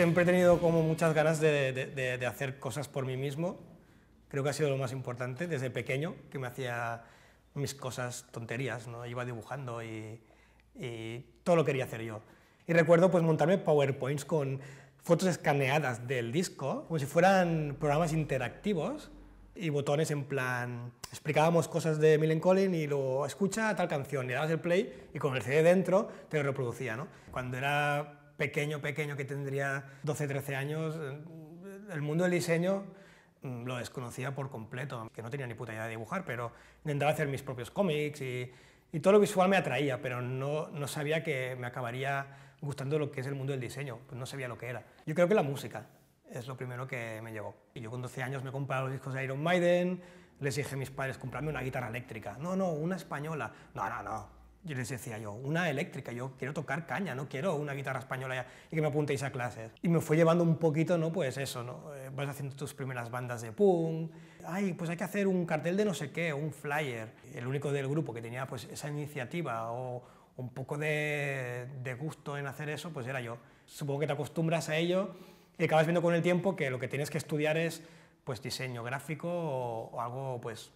siempre he tenido como muchas ganas de, hacer cosas por mí mismo. Creo que ha sido lo más importante desde pequeño, que me hacía mis cosas tonterías, ¿no? Iba dibujando y, todo lo quería hacer yo. Y recuerdo pues montarme PowerPoints con fotos escaneadas del disco, como si fueran programas interactivos y botones en plan... Explicábamos cosas de milen Collin y lo escucha tal canción, le dabas el play y con el CD dentro te lo reproducía, ¿no? Cuando era pequeño, pequeño, que tendría 12, 13 años, eh, el mundo del diseño mm, lo desconocía por completo, que no tenía ni puta idea de dibujar, pero intentaba hacer mis propios cómics y, todo lo visual me atraía, pero no, no, sabía que me acabaría gustando lo que es el mundo del diseño, pues no sabía lo que era. Yo creo que la música es lo primero que me llevó. Y yo con 12 años me comprado los discos de Iron Maiden, les dije a mis padres comprarme una guitarra eléctrica. No, no, una española. No, no, no, yo les decía yo, una eléctrica, yo quiero tocar caña, no quiero una guitarra española y que me apuntéis a clases. Y me fue llevando un poquito, ¿no? Pues eso, ¿no? Eh, vas haciendo tus primeras bandas de punk, ay, pues hay que hacer un cartel de no sé qué, un flyer. El único del grupo que tenía pues esa iniciativa o un poco de, gusto en hacer eso, pues era yo. Supongo que te acostumbras a ello y acabas viendo con el tiempo que lo que tienes que estudiar es pues diseño gráfico o algo pues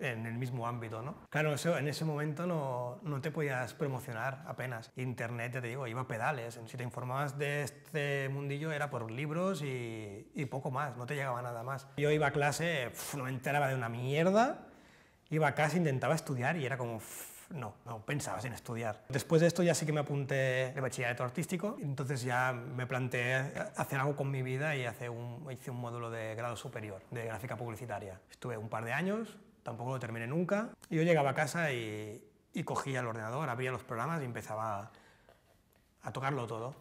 en el mismo ámbito, ¿no? Claro, en ese momento no, te podías promocionar apenas. Internet, ya te digo, iba a pedales. Si te informabas de este mundillo era por libros y, poco más, no te llegaba nada más. Yo iba a clase, no me enteraba de una mierda, iba a casa, intentaba estudiar y era como... no, no pensabas en estudiar. Después de esto ya sí que me apunté de bachillerato artístico, entonces ya me planteé hacer algo con mi vida y un, hice un módulo de grado superior de gráfica publicitaria. Estuve un par de años, tampoco lo terminé nunca. Yo llegaba a casa y, cogía el ordenador, abría los programas y empezaba a, tocarlo todo.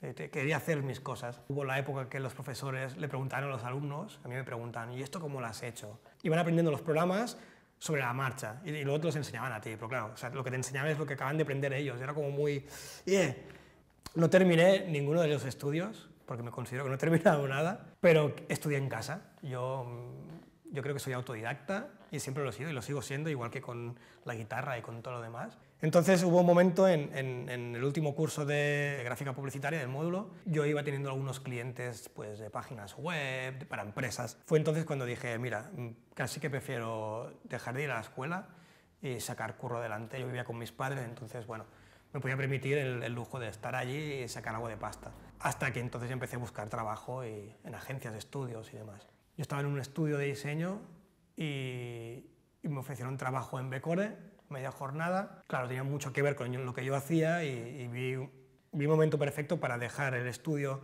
Este, quería hacer mis cosas. Hubo la época que los profesores le preguntaron a los alumnos, a mí me preguntan, ¿y esto cómo lo has hecho? Iban aprendiendo los programas sobre la marcha y, luego los enseñaban a ti, pero claro, lo que te enseñaban es lo que acaban de aprender ellos, era como muy... No terminé ninguno de los estudios, porque me considero que no he terminado nada, pero estudié en casa. Yo yo creo que soy autodidacta y siempre lo he sido y lo sigo siendo, igual que con la guitarra y con todo lo demás. Entonces hubo un momento en, el último curso de, gráfica publicitaria del módulo, yo iba teniendo algunos clientes pues, de páginas web, para empresas. Fue entonces cuando dije, mira, mm, casi que prefiero dejar de ir a la escuela y sacar curro adelante. Yo vivía con mis padres, entonces bueno, me podía permitir el, lujo de estar allí y sacar algo de pasta. Hasta que entonces empecé a buscar trabajo en agencias, estudios y demás estaba en un estudio de diseño y, me ofrecieron trabajo en Becore, media jornada. Claro, tenía mucho que ver con lo que yo hacía y, y vi, vi un momento perfecto para dejar el estudio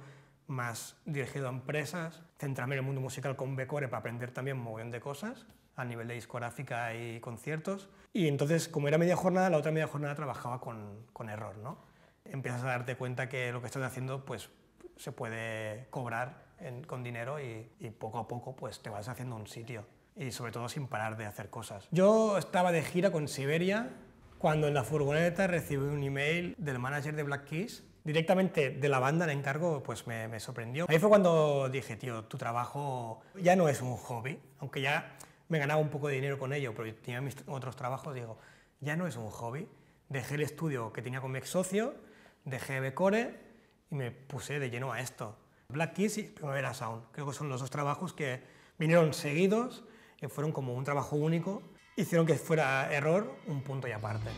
más dirigido a empresas, centrarme en el mundo musical con Becore para aprender también un montón de cosas a nivel de discográfica y conciertos. Y entonces, como era media jornada, la otra media jornada trabajaba con, con error, ¿no? Empiezas a darte cuenta que lo que estás haciendo, pues se puede cobrar con dinero y, poco a poco pues te vas haciendo un sitio y sobre todo sin parar de hacer cosas. Yo estaba de gira con Siberia cuando en la furgoneta recibí un email del manager de Black Keys directamente de la banda en encargo pues me, me, sorprendió. Ahí fue cuando dije, tío, tu trabajo ya no es un hobby, aunque ya me ganaba un poco de dinero con ello, pero tenía mis otros trabajos, digo, ya no es un hobby. Dejé el estudio que tenía con mi ex socio, dejé Becore y me puse de lleno a esto. Black Kiss y Primavera Sound, creo que son los dos trabajos que vinieron seguidos, que fueron como un trabajo único, hicieron que fuera error un punto y aparte.